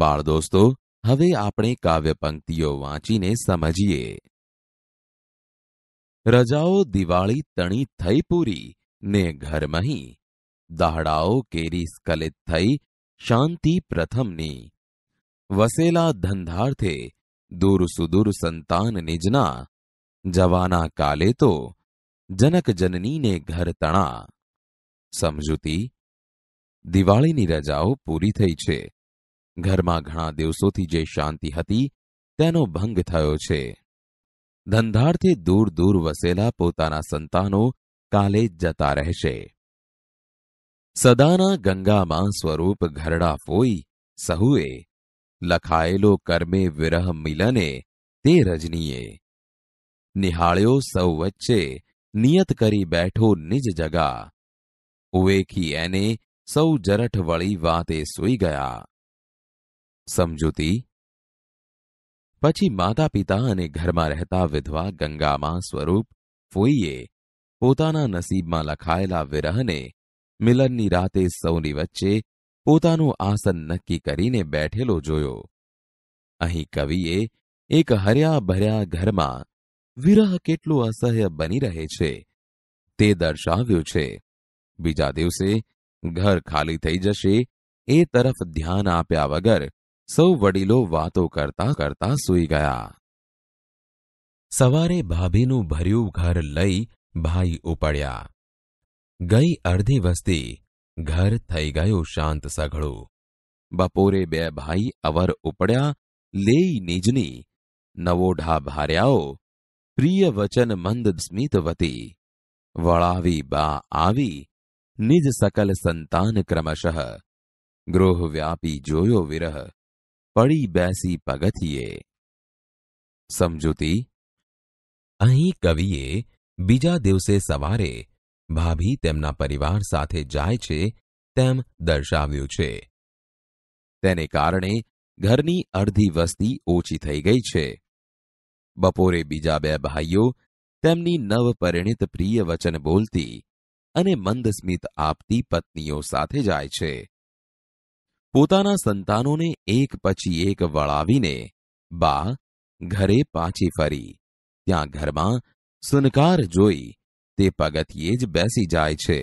બાળ દોસ્તો હવે આપણે કાવ્ય પંક્તિઓ વાંચીને સમજીએ રજાઓ દિવાળી તણી થઈ પૂરી ને ઘરમહી દાહડાઓ કેરી સ્કલિત થઈ શાંતિ પ્રથમની વસેલા ધંધાર્થે દૂર સુદૂર સંતાન નિજના જવાના કાલે તો જનક જનનીને ઘર તણા સમજૂતી દિવાળીની રજાઓ પૂરી થઈ છે ઘરમાં ઘણા દિવસોથી જે શાંતિ હતી તેનો ભંગ થયો છે ધંધારથી દૂર દૂર વસેલા પોતાના સંતાનો કાલે જતા રહેશે સદાના ગંગામાં સ્વરૂપ ઘરડા ફોઈ સહુએ લખાયેલો કર્મે વિરહ મિલને તે રજનીએ નિહાળ્યો સૌ વચ્ચે નિયત કરી બેઠો નિજ જગા ઉવેખી એને સૌ જરઠ વળી વાતે સૂઈ ગયા समजुती પછી માતા-પિતા અને ઘર માં રહેતા વિધવા ગંગામા સ્વરૂપ પોઈએ પોતાનું નસીબ માં લખાયેલા વિરહ ને મિલન ની રાતે સોની વચ્ચે પોતાનું આસન નક્કી કરીને બેઠેલો જોયો અહી કવિએ એક હરિયાભર્યા ઘર માં વિરહ કેટલો અસહ્ય બની રહે છે તે દર્શાવ્યું છે બીજા દિવસે ઘર ખાલી થઈ જશે એ તરફ ધ્યાન આપ્યા વગર સૌ વડીલો વાતો કરતા કરતા સૂઈ ગયા સવારે ભાભીનું ભર્યું ઘર લઈ ભાઈ ઉપડ્યા ગઈ અડધી વસ્તી ઘર થઈ ગયું શાંત સઘળું બપોરે બે ભાઈ અવર ઉપડ્યા લેઈ નીજની નવોઢા ભાર્યાઓ પ્રિય વચન મંદ સ્મિતવતી વળાવી બા આવી નિજ સકલ સંતાન ક્રમશઃ ગૃહ વ્યાપી જોયો વિરહ バリบา સી પગacje সমঝোતી અહી કવિયે બીજા દિવસે સવારે ભાભી તેમનો પરિવાર સાથે જાય છે તેમ દર્શાવ્યું છે તેના કારણે ઘરની અર્ધી વસ્તી ઓછી થઈ ગઈ છે બપોરે બીજા બે ભાઈઓ તેમની નવપરિણિત પ્રિય વચન બોલતી અને મંદ સ્મિત આપતી પત્નીઓ સાથે જાય છે પોતાના સંતાનોને એક પછી એક વળાવીને બા ઘરે પાછી ફરી ત્યાં ઘરમાં સુનકાર જોઈ તે પગથિયે જ બેસી જાય છે